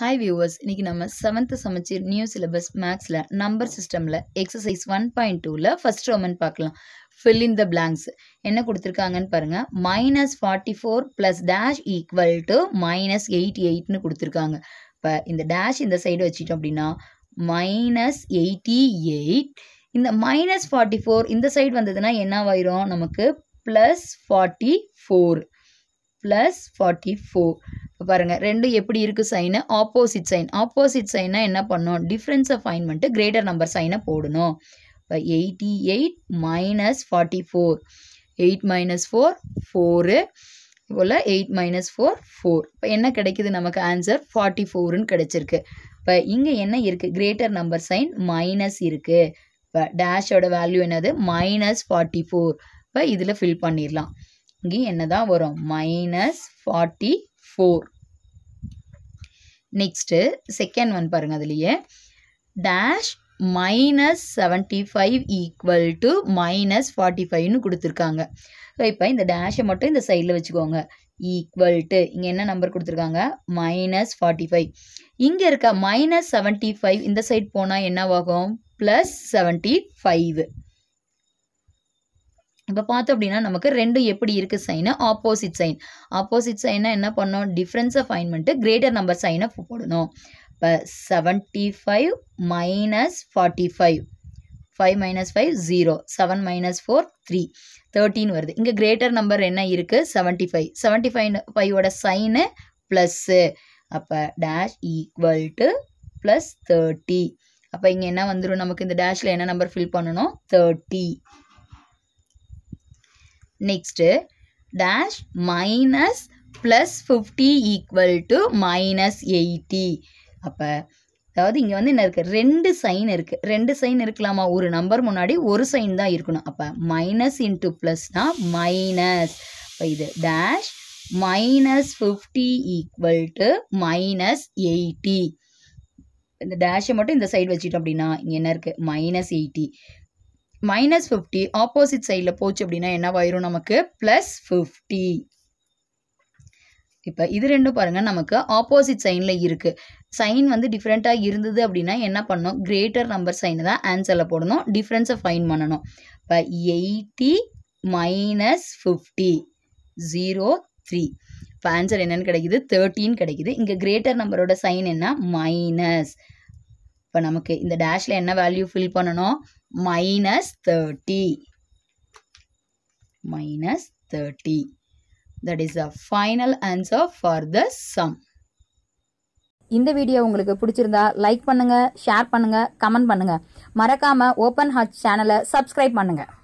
Hi viewers இன்றைக்கி நம்ம seventh Samacheer new syllabus மேக்ஸில் நம்பர் சிஸ்டமில் எக்ஸசைஸ் ஒன் பாயிண்ட் டூவில் ஃபஸ்ட் ரோமன் பார்க்கலாம் ஃபில் இன் த பிளாங்க்ஸ் என்ன கொடுத்துருக்காங்கன்னு பாருங்கள் minus forty four plus dash equal to minus eighty எயிட்னு கொடுத்துருக்காங்க இப்போ இந்த டேஷ் இந்த சைடு வச்சுட்டோம் அப்படின்னா மைனஸ் எயிட்டி எயிட் இந்த மைனஸ் ஃபார்ட்டி ஃபோர் இந்த சைடு வந்ததுன்னா என்னவாயிரும் நமக்கு plus forty four plus forty four பாருங்கள் ரெண்டும் எப்படி இருக்குது சைனு ஆப்போசிட் சைன் ஆப்போசிட் சைனாக என்ன பண்ணோம் டிஃப்ரென்ஸ் ஃபைன் பண்ணிட்டு கிரேட்டர் நம்பர் சைனை போடணும் இப்போ eighty eight minus forty four eight minus four four போல் எயிட் மைனஸ் ஃபோர் ஃபோர் இப்போ என்ன கிடைக்குது நமக்கு ஆன்சர் ஃபார்ட்டி ஃபோருன்னு கிடைச்சிருக்கு இப்போ இங்கே என்ன இருக்குது கிரேட்டர் நம்பர் சைன் மைனஸ் இருக்குது இப்போ டேஷோட வேல்யூ என்னது மைனஸ் ஃபார்ட்டி ஃபோர் இப்போ இதில் ஃபில் பண்ணிடலாம் இங்கேயும் என்ன தான் வரும் minus forty four next second one பாருங்கள் அதுலேயே dash minus seventy five equal to minus forty ஃபைவ்னு கொடுத்துருக்காங்க ஸோ இப்போ இந்த டேஷை மட்டும் இந்த சைடில் வச்சுக்கோங்க ஈக்குவல் டு இங்கே என்ன நம்பர் கொடுத்துருக்காங்க மைனஸ் ஃபார்ட்டி ஃபைவ் இங்கே இருக்க மைனஸ் செவன்ட்டி ஃபைவ் இந்த சைட் போனால் என்ன என்னவாகும் ப்ளஸ் செவன்ட்டி ஃபைவ் இப்போ பார்த்தோம் அப்படின்னா நமக்கு ரெண்டும் எப்படி இருக்குது சைனு ஆப்போசிட் சைன் ஆப்போசிட் சைனை என்ன பண்ணோம் டிஃப்ரென்ஸை ஃபைன் பண்ணிட்டு கிரேட்டர் நம்பர் சைனை போடணும் இப்போ seventy five minus forty five five minus five zero seven minus four three thirteen வருது இங்கே கிரேட்டர் நம்பர் என்ன இருக்குது seventy five seventy five ஃபைவோட sign plus அப்போ dash equal to plus thirty அப்போ இங்கே என்ன வந்துடும் நமக்கு இந்த டேஷில் என்ன நம்பர் ஃபில் பண்ணணும் thirty next dash minus plus fifty equal to minus eighty அப்போ அதாவது இங்கே வந்து என்ன இருக்குது ரெண்டு சைன் இருக்குது ரெண்டு சைன் இருக்கலாமா ஒரு நம்பர் முன்னாடி ஒரு சைன் தான் இருக்கணும் அப்போ மைனஸ் இன்ட்டு ப்ளஸ்னால் மைனஸ் இப்போ இது dash minus fifty equal to minus eighty இந்த டேஷை மட்டும் இந்த சைடு வச்சுட்டோம் அப்படின்னா இங்கே என்ன இருக்குது minus eighty minus fifty opposite சைடில் போச்சு அப்படின்னா என்னவாயிரும் நமக்கு ப்ளஸ் ஃபிஃப்டி இப்போ இது ரெண்டும் பாருங்கள் நமக்கு ஆப்போசிட் சைனில் இருக்குது சைன் வந்து டிஃப்ரெண்ட்டாக இருந்தது அப்படின்னா என்ன பண்ணணும் கிரேட்டர் நம்பர் சைன் தான் ஆன்சரில் போடணும் டிஃப்ரென்ஸை ஃபைன் பண்ணணும் இப்போ eighty minus fifty zero three இப்போ ஆன்சர் என்னென்னு கிடைக்குது தேர்ட்டின் கிடைக்குது இங்கே கிரேட்டர் நம்பரோட சைன் என்ன மைனஸ் இப்போ நமக்கு இந்த டேஷில் என்ன வேல்யூ ஃபில் பண்ணணும் minus 30. Minus 30. That is the final answer for the sum. இந்த வீடியோ உங்களுக்கு பிடிச்சிருந்தா லைக் பண்ணுங்க ஷேர் பண்ணுங்க கமெண்ட் பண்ணுங்க மறக்காம ஓப்பன் ஹார்ட் சேனலை சப்ஸ்கிரைப் பண்ணுங்க